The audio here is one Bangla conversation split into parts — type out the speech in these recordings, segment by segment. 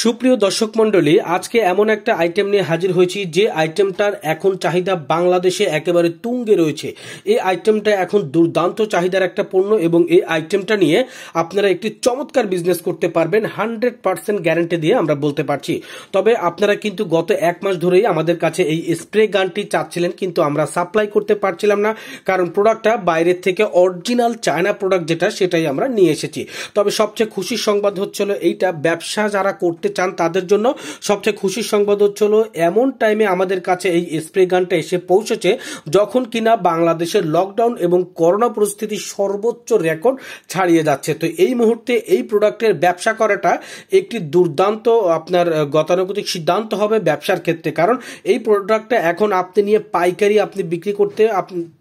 সুপ্রিয় দর্শক মন্ডলী আজকে এমন একটা আইটেম নিয়ে হাজির হয়েছি যে আইটেমটার এখন চাহিদা বাংলাদেশে একেবারে তুঙ্গে রয়েছে এই আইটেমটা এখন দুর্দান্ত চাহিদার একটা পণ্য এবং এই আইটেমটা নিয়ে আপনারা একটি চমৎকার বিজনেস করতে পারবেন হান্ড্রেড পার্সেন্ট গ্যারেন্টি দিয়ে আমরা বলতে পারছি তবে আপনারা কিন্তু গত এক মাস ধরেই আমাদের কাছে এই স্প্রে গানটি চাচ্ছিলেন কিন্তু আমরা সাপ্লাই করতে পারছিলাম না কারণ প্রোডাক্টটা বাইরের থেকে অরিজিনাল চায়না প্রোডাক্ট যেটা সেটাই আমরা নিয়ে এসেছি তবে সবচেয়ে খুশির সংবাদ হচ্ছিল এইটা ব্যবসা যারা করতে করতে চান তাদের জন্য সবচেয়ে খুশির সংবাদ হচ্ছিল এমন টাইমে আমাদের কাছে এই স্প্রে গানটা এসে পৌঁছেছে যখন কিনা বাংলাদেশের লকডাউন এবং করোনা পরিস্থিতি সর্বোচ্চ রেকর্ড ছাড়িয়ে যাচ্ছে তো এই মুহূর্তে এই প্রোডাক্টের ব্যবসা করাটা একটি দুর্দান্ত আপনার গতানুগতিক সিদ্ধান্ত হবে ব্যবসার ক্ষেত্রে কারণ এই প্রোডাক্টটা এখন আপনি নিয়ে পাইকারি আপনি বিক্রি করতে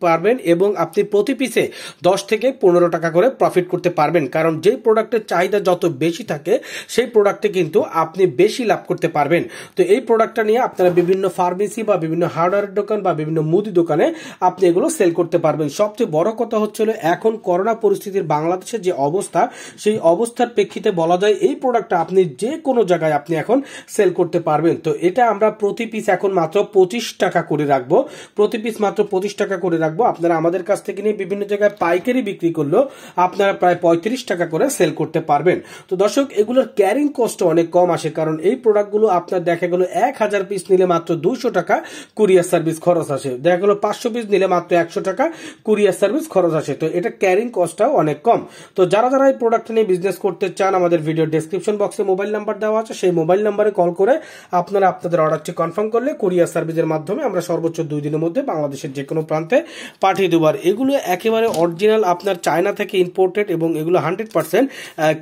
পারবেন এবং আপনি প্রতি পিসে দশ থেকে পনেরো টাকা করে প্রফিট করতে পারবেন কারণ যে প্রোডাক্টের চাহিদা যত বেশি থাকে সেই প্রোডাক্টে কিন্তু আপনি বেশি লাভ করতে পারবেন তো এই প্রোডাক্টটা নিয়ে আপনারা বিভিন্ন ফার্মেসি বা বিভিন্ন হার্ডওয়্যার দোকান বা বিভিন্ন মুদি দোকানে আপনি এগুলো সেল করতে পারবেন সবচেয়ে বড় কথা হচ্ছিল এখন করোনা পরিস্থিতির বাংলাদেশের যে অবস্থা সেই অবস্থার প্রেক্ষিতে বলা যায় এই প্রোডাক্টটা আপনি যে কোনো জায়গায় আপনি এখন সেল করতে পারবেন তো এটা আমরা প্রতি পিস এখন মাত্র পঁচিশ টাকা করে রাখবো প্রতি পিস মাত্র পঁচিশ টাকা করে রাখবো আপনারা আমাদের কাছ থেকে নিয়ে বিভিন্ন জায়গায় পাইকারি বিক্রি করলেও আপনারা প্রায় পঁয়ত্রিশ টাকা করে সেল করতে পারবেন তো দর্শক এগুলোর ক্যারিং কস্ট অনেক কম আসে কারণ এই প্রোডাক্টগুলো আপনার দেখা গেল এক হাজার পিস নিলে মাত্র দুশো টাকা কুরিয়ার সার্ভিস খরচ আসে দেখা গেল পাঁচশো পিস নিলে মাত্র একশো টাকা কুরিয়ার সার্ভিস খরচ আসে তো এটা ক্যারিং কস্টটাও অনেক কম তো যারা যারা এই প্রোডাক্ট নিয়ে বিজনেস করতে চান আমাদের ভিডিও ডিসক্রিপশন বক্সে মোবাইল নাম্বার দেওয়া আছে সেই মোবাইল নাম্বারে কল করে আপনারা আপনাদের অর্ডারটি কনফার্ম করলে কুরিয়ার সার্ভিসের মাধ্যমে আমরা সর্বোচ্চ দুই দিনের মধ্যে বাংলাদেশের যে কোনো প্রান্তে পাঠিয়ে দেবো আর এগুলো একেবারে অরিজিনাল আপনার চায়না থেকে ইম্পোর্টেড এবং এগুলো hundred percent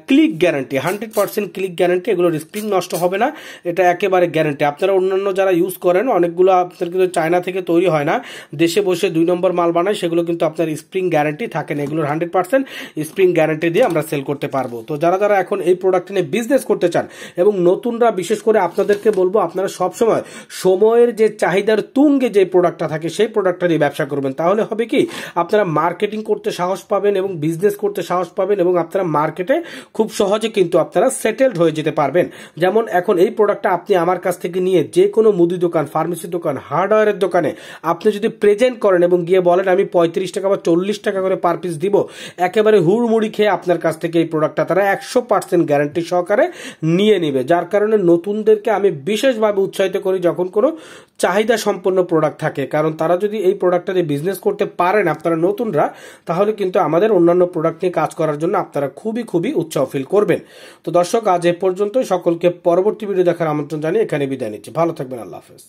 click guarantee hundred percent click guarantee এগুলো স্প্রিং নষ্ট হবে না এটা একেবারে গ্যারেন্টি আপনারা অন্যান্য যারা ইউজ করেন অনেকগুলো আপনার কিন্তু চায়না থেকে তৈরি হয় না দেশে বসে দুই নম্বর মাল বানায় সেগুলো কিন্তু আপনার স্প্রিং গ্যারেন্টি থাকে না এগুলোর হান্ড্রেড পার্সেন্ট স্প্রিং গ্যারেন্টি দিয়ে আমরা সেল করতে পারবো তো যারা যারা এখন এই প্রোডাক্ট নিয়ে বিজনেস করতে চান এবং নতুনরা বিশেষ করে আপনাদেরকে বলবো আপনারা সবসময় সময়ের যে চাহিদার তুঙ্গে যে প্রোডাক্টটা থাকে সেই প্রোডাক্টটা নিয়ে ব্যবসা করবেন তাহলে হবে কি আপনারা মার্কেটিং করতে সাহস পাবেন এবং বিজনেস করতে সাহস পাবেন এবং আপনারা মার্কেটে খুব সহজে কিন্তু আপনারা সেটেলড হয়ে যেতে পারবেন যেমন এখন এই প্রোডাক্টটা আপনি আমার কাছ থেকে নিয়ে যে কোনো মুদি দোকান ফার্মেসি দোকান হার্ডওয়্যারের দোকানে আপনি যদি প্রেজেন্ট করেন এবং গিয়ে বলেন আমি পঁয়ত্রিশ টাকা বা চল্লিশ টাকা করে পার পিস দিব একেবারে হুড়মুড়ি খেয়ে আপনার কাছ থেকে এই প্রোডাক্টটা তারা একশো পার্সেন্ট গ্যারান্টি সহকারে নিয়ে নিবে যার কারণে নতুনদেরকে আমি বিশেষভাবে উৎসাহিত করি যখন কোনো চাহিদা সম্পন্ন প্রোডাক্ট থাকে কারণ তারা যদি এই প্রোডাক্টটা দিয়ে বিজনেস করতে পারেন আপনারা নতুনরা তাহলে কিন্তু আমাদের অন্যান্য প্রোডাক্ট নিয়ে কাজ করার জন্য আপনারা খুবই খুবই উৎসাহ ফিল করবেন তো দর্শক আজ এ পর্যন্তই সকলকে পরবর্তী ভিডিও দেখার আমন্ত্রণ জানিয়ে এখানে বিদায় নিচ্ছি ভালো থাকবেন আল্লাহ হাফেজ